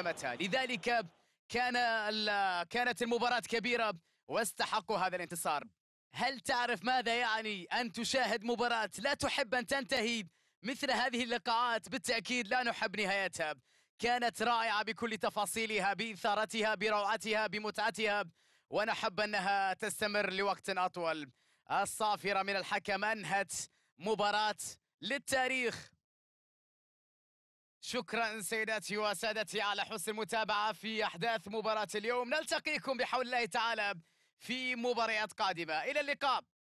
قدمتها لذلك كان كانت المباراة كبيرة واستحقوا هذا الانتصار هل تعرف ماذا يعني أن تشاهد مباراة لا تحب أن تنتهي مثل هذه اللقاءات بالتأكيد لا نحب نهايتها كانت رائعة بكل تفاصيلها بإثارتها بروعتها بمتعتها ونحب أنها تستمر لوقت أطول الصافرة من الحكم أنهت مباراة للتاريخ شكرا سيداتي وسادتي على حسن المتابعة في أحداث مباراة اليوم نلتقيكم بحول الله تعالى في مباريات قادمة إلى اللقاء